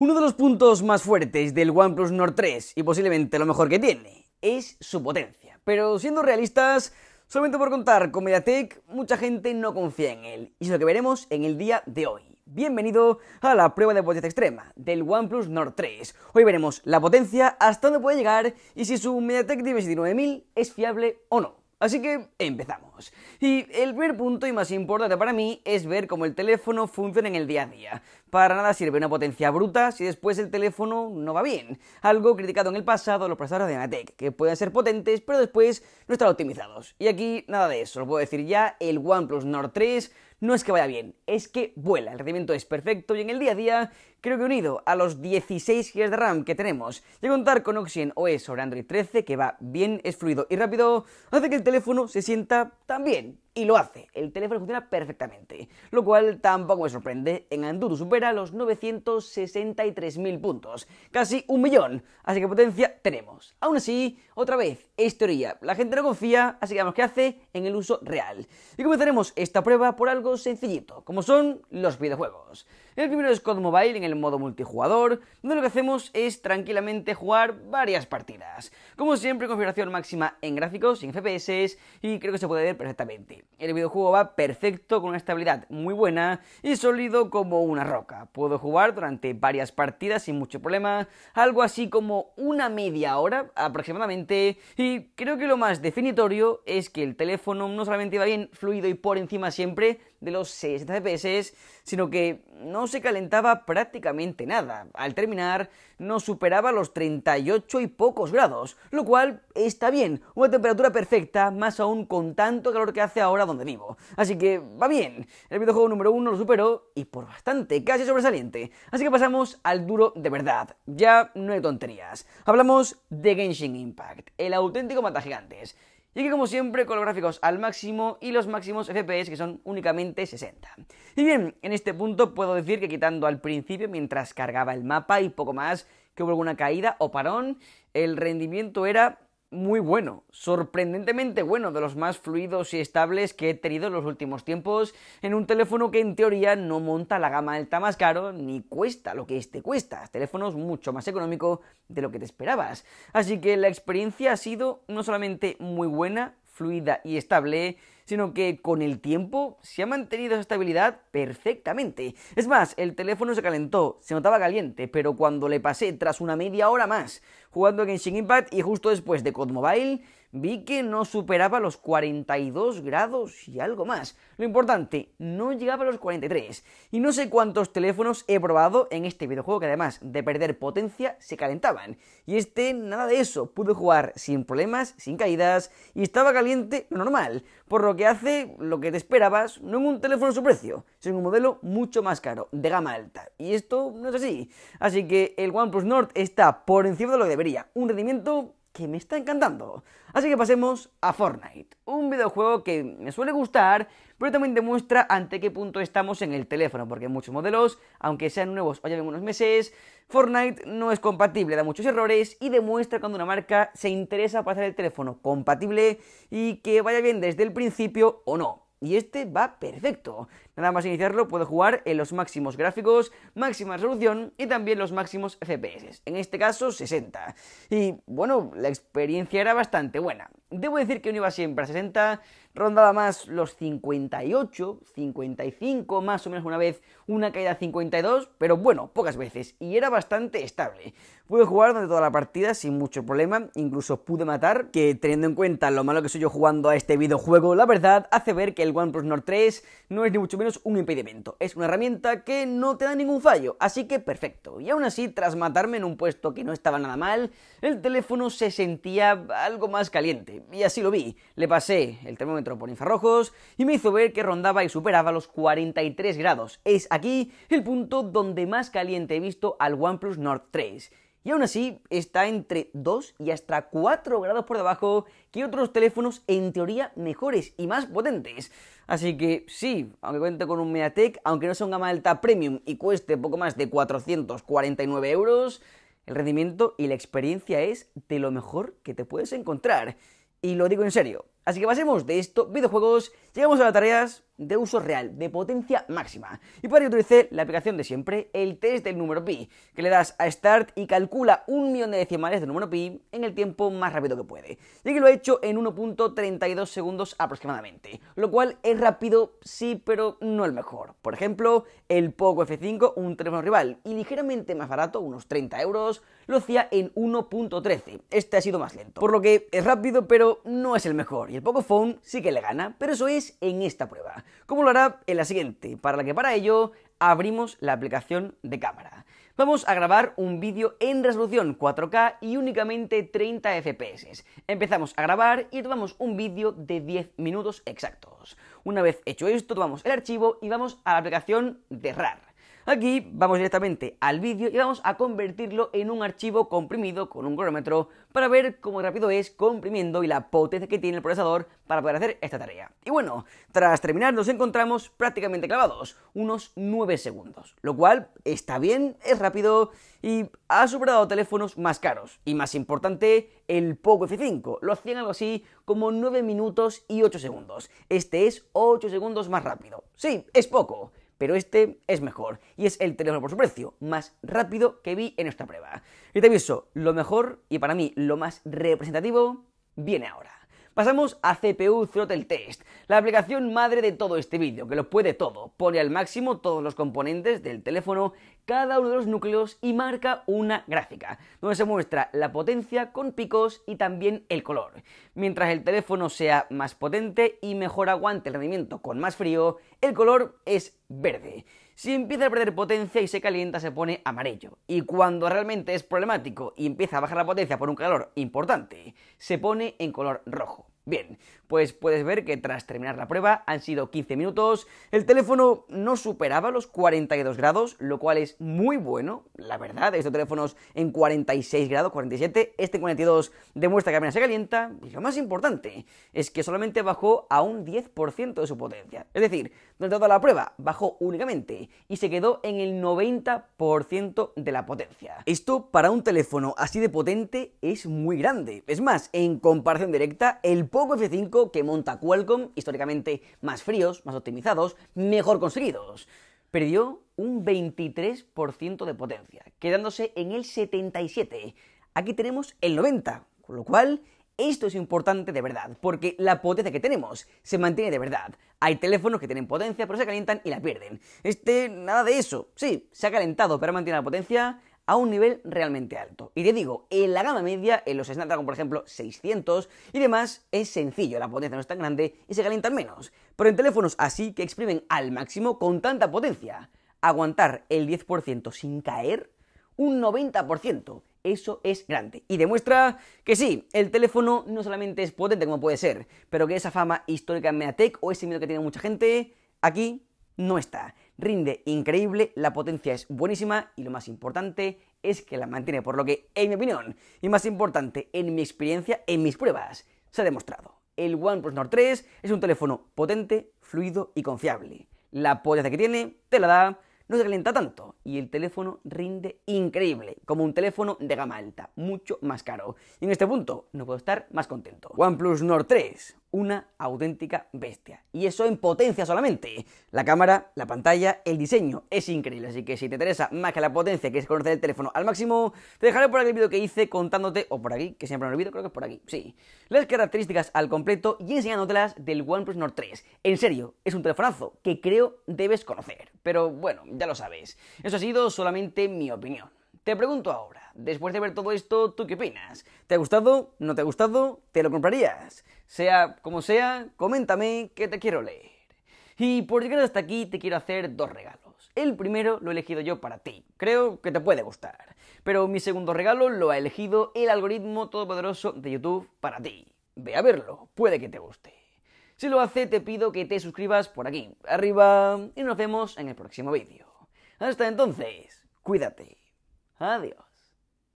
Uno de los puntos más fuertes del OnePlus Nord 3, y posiblemente lo mejor que tiene, es su potencia. Pero siendo realistas, solamente por contar con MediaTek, mucha gente no confía en él, y es lo que veremos en el día de hoy. Bienvenido a la prueba de potencia extrema del OnePlus Nord 3. Hoy veremos la potencia, hasta dónde puede llegar y si su MediaTek d 9000 es fiable o no. Así que empezamos. Y el primer punto y más importante para mí es ver cómo el teléfono funciona en el día a día. Para nada sirve una potencia bruta si después el teléfono no va bien. Algo criticado en el pasado los procesadores de Anatec, que pueden ser potentes pero después no están optimizados. Y aquí nada de eso, os puedo decir ya, el OnePlus Nord 3 no es que vaya bien, es que vuela, el rendimiento es perfecto y en el día a día Creo que unido a los 16 GB de RAM que tenemos y contar con Oxygen OS e sobre Android 13 que va bien, es fluido y rápido, hace que el teléfono se sienta tan bien. Y lo hace, el teléfono funciona perfectamente, lo cual tampoco me sorprende, en Antutu supera los 963.000 puntos, casi un millón, así que potencia tenemos. Aún así, otra vez, es teoría, la gente no confía, así que vamos qué hace en el uso real. Y comenzaremos esta prueba por algo sencillito, como son los videojuegos. El primero es Code Mobile, el modo multijugador, donde lo que hacemos es tranquilamente jugar varias partidas. Como siempre, configuración máxima en gráficos, sin FPS, y creo que se puede ver perfectamente. El videojuego va perfecto, con una estabilidad muy buena y sólido como una roca. Puedo jugar durante varias partidas sin mucho problema, algo así como una media hora aproximadamente, y creo que lo más definitorio es que el teléfono no solamente va bien fluido y por encima siempre, de los 60 FPS, sino que no se calentaba prácticamente nada. Al terminar, no superaba los 38 y pocos grados, lo cual está bien, una temperatura perfecta, más aún con tanto calor que hace ahora donde vivo. Así que va bien, el videojuego número 1 lo superó y por bastante, casi sobresaliente. Así que pasamos al duro de verdad, ya no hay tonterías. Hablamos de Genshin Impact, el auténtico mata gigantes. Y que como siempre con los gráficos al máximo y los máximos FPS que son únicamente 60. Y bien, en este punto puedo decir que quitando al principio mientras cargaba el mapa y poco más, que hubo alguna caída o parón, el rendimiento era muy bueno, sorprendentemente bueno, de los más fluidos y estables que he tenido en los últimos tiempos, en un teléfono que en teoría no monta la gama alta más caro ni cuesta lo que este cuesta, teléfonos mucho más económico de lo que te esperabas. Así que la experiencia ha sido no solamente muy buena, fluida y estable, sino que con el tiempo se ha mantenido esa estabilidad perfectamente. Es más, el teléfono se calentó, se notaba caliente, pero cuando le pasé tras una media hora más jugando a Genshin Impact y justo después de COD Mobile, vi que no superaba los 42 grados y algo más. Lo importante, no llegaba a los 43. Y no sé cuántos teléfonos he probado en este videojuego que además de perder potencia se calentaban. Y este nada de eso, pude jugar sin problemas, sin caídas y estaba caliente normal, por lo que hace lo que te esperabas, no en un teléfono a su precio, sino en un modelo mucho más caro, de gama alta. Y esto no es así. Así que el OnePlus Nord está por encima de lo que debería. Un rendimiento que me está encantando. Así que pasemos a Fortnite, un videojuego que me suele gustar, pero también demuestra ante qué punto estamos en el teléfono, porque muchos modelos, aunque sean nuevos o lleven unos meses, Fortnite no es compatible, da muchos errores y demuestra cuando una marca se interesa para hacer el teléfono compatible y que vaya bien desde el principio o no. Y este va perfecto. Nada más iniciarlo puedo jugar en los máximos gráficos, máxima resolución y también los máximos FPS, en este caso 60. Y bueno, la experiencia era bastante buena. Debo decir que no iba siempre a 60, rondaba más los 58, 55, más o menos una vez una caída a 52, pero bueno, pocas veces, y era bastante estable. Pude jugar durante toda la partida sin mucho problema, incluso pude matar, que teniendo en cuenta lo malo que soy yo jugando a este videojuego, la verdad hace ver que el OnePlus Nord 3 no es ni mucho menos un impedimento. Es una herramienta que no te da ningún fallo, así que perfecto. Y aún así, tras matarme en un puesto que no estaba nada mal, el teléfono se sentía algo más caliente. Y así lo vi. Le pasé el termómetro por infrarrojos y me hizo ver que rondaba y superaba los 43 grados. Es aquí el punto donde más caliente he visto al OnePlus Nord 3 y aún así está entre 2 y hasta 4 grados por debajo que otros teléfonos en teoría mejores y más potentes. Así que sí, aunque cuente con un MediaTek, aunque no sea un gama alta premium y cueste poco más de 449 euros, el rendimiento y la experiencia es de lo mejor que te puedes encontrar. Y lo digo en serio. Así que pasemos de esto, videojuegos, llegamos a las tareas de uso real, de potencia máxima. Y para ello utilicé, la aplicación de siempre, el test del número pi, que le das a Start y calcula un millón de decimales del número pi en el tiempo más rápido que puede. Y que lo he hecho en 1.32 segundos aproximadamente, lo cual es rápido, sí, pero no el mejor. Por ejemplo, el Poco F5, un teléfono rival, y ligeramente más barato, unos 30 euros, lo hacía en 1.13. Este ha sido más lento. Por lo que es rápido, pero no es el mejor. Y el poco phone sí que le gana, pero eso es en esta prueba como lo hará en la siguiente, para la que para ello abrimos la aplicación de cámara. Vamos a grabar un vídeo en resolución 4K y únicamente 30 FPS. Empezamos a grabar y tomamos un vídeo de 10 minutos exactos. Una vez hecho esto, tomamos el archivo y vamos a la aplicación de RAR. Aquí vamos directamente al vídeo y vamos a convertirlo en un archivo comprimido con un cronómetro para ver cómo rápido es comprimiendo y la potencia que tiene el procesador para poder hacer esta tarea. Y bueno, tras terminar nos encontramos prácticamente clavados, unos 9 segundos, lo cual está bien, es rápido y ha superado teléfonos más caros. Y más importante, el Poco F5. Lo hacían algo así como 9 minutos y 8 segundos. Este es 8 segundos más rápido. Sí, es poco, pero este es mejor y es el teléfono por su precio más rápido que vi en esta prueba. Y te aviso, lo mejor y para mí lo más representativo viene ahora. Pasamos a CPU Throttle Test, la aplicación madre de todo este vídeo, que lo puede todo, pone al máximo todos los componentes del teléfono, cada uno de los núcleos y marca una gráfica, donde se muestra la potencia con picos y también el color. Mientras el teléfono sea más potente y mejor aguante el rendimiento con más frío, el color es verde. Si empieza a perder potencia y se calienta, se pone amarillo. Y cuando realmente es problemático y empieza a bajar la potencia por un calor importante, se pone en color rojo. Bien, pues puedes ver que tras terminar la prueba han sido 15 minutos, el teléfono no superaba los 42 grados, lo cual es muy bueno, la verdad, estos teléfonos en 46 grados, 47, este en 42 demuestra que apenas se calienta, y lo más importante es que solamente bajó a un 10% de su potencia, es decir, durante toda la prueba bajó únicamente y se quedó en el 90% de la potencia. Esto para un teléfono así de potente es muy grande, es más, en comparación directa, el poco F5 que monta Qualcomm, históricamente más fríos, más optimizados, mejor conseguidos. Perdió un 23% de potencia, quedándose en el 77. Aquí tenemos el 90, con lo cual esto es importante de verdad, porque la potencia que tenemos se mantiene de verdad. Hay teléfonos que tienen potencia, pero se calientan y la pierden. Este, nada de eso. Sí, se ha calentado, pero mantiene la potencia a un nivel realmente alto. Y te digo, en la gama media, en los Snapdragon, por ejemplo, 600 y demás, es sencillo, la potencia no es tan grande y se calientan menos. Pero en teléfonos así que exprimen al máximo con tanta potencia, aguantar el 10% sin caer, un 90%. Eso es grande. Y demuestra que sí, el teléfono no solamente es potente como puede ser, pero que esa fama histórica en Mediatek o ese miedo que tiene mucha gente, aquí no está rinde increíble, la potencia es buenísima y lo más importante es que la mantiene, por lo que, en mi opinión, y más importante, en mi experiencia, en mis pruebas, se ha demostrado. El OnePlus Nord 3 es un teléfono potente, fluido y confiable. La potencia que tiene te la da, no se calienta tanto y el teléfono rinde increíble, como un teléfono de gama alta, mucho más caro. Y en este punto no puedo estar más contento. OnePlus Nord 3, una auténtica bestia. Y eso en potencia solamente. La cámara, la pantalla, el diseño es increíble. Así que si te interesa más que la potencia, que es conocer el teléfono al máximo, te dejaré por aquí el vídeo que hice contándote, o por aquí, que siempre me olvido, creo que es por aquí, sí, las características al completo y enseñándotelas del OnePlus Nord 3. En serio, es un telefonazo que creo debes conocer. Pero bueno, ya lo sabes. Eso ha sido solamente mi opinión. Te pregunto ahora, después de ver todo esto, ¿tú qué opinas? ¿Te ha gustado? ¿No te ha gustado? ¿Te lo comprarías? Sea como sea, coméntame que te quiero leer. Y por llegar hasta aquí te quiero hacer dos regalos. El primero lo he elegido yo para ti, creo que te puede gustar. Pero mi segundo regalo lo ha elegido el algoritmo todopoderoso de YouTube para ti. Ve a verlo, puede que te guste. Si lo hace, te pido que te suscribas por aquí, arriba, y nos vemos en el próximo vídeo. Hasta entonces, cuídate. Adiós.